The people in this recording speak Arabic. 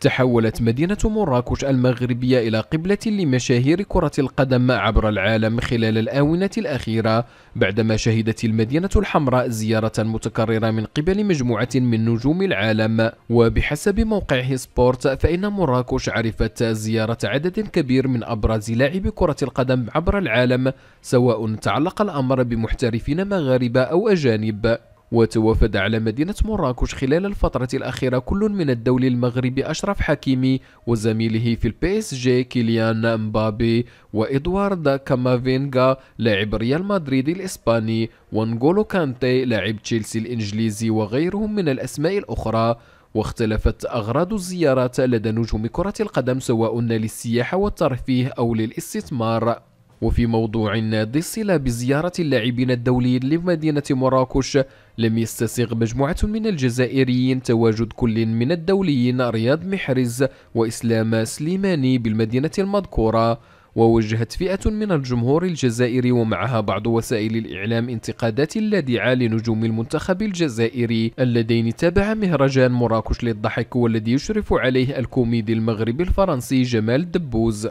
تحولت مدينة مراكش المغربية إلى قبلة لمشاهير كرة القدم عبر العالم خلال الآونة الأخيرة بعدما شهدت المدينة الحمراء زيارة متكررة من قبل مجموعة من نجوم العالم وبحسب موقع سبورت فإن مراكش عرفت زيارة عدد كبير من أبرز لاعبي كرة القدم عبر العالم سواء تعلق الأمر بمحترفين مغاربة أو أجانب وتوافد على مدينة مراكش خلال الفترة الأخيرة كل من الدولي المغربي أشرف حكيمي وزميله في البي اس جي كيليان مبابي وإدوارد كامافينغا لاعب ريال مدريد الإسباني وانغولو كانتي لاعب تشيلسي الإنجليزي وغيرهم من الأسماء الأخرى واختلفت أغراض الزيارات لدى نجوم كرة القدم سواء للسياحة والترفيه أو للاستثمار وفي موضوع ذي الصلة بزيارة اللاعبين الدوليين لمدينة مراكش لم يستسغ مجموعة من الجزائريين تواجد كل من الدوليين رياض محرز وإسلام سليماني بالمدينة المذكورة ووجهت فئة من الجمهور الجزائري ومعها بعض وسائل الإعلام انتقادات لاذعة لنجوم المنتخب الجزائري اللذين تابع مهرجان مراكش للضحك والذي يشرف عليه الكوميدي المغربي الفرنسي جمال دبوز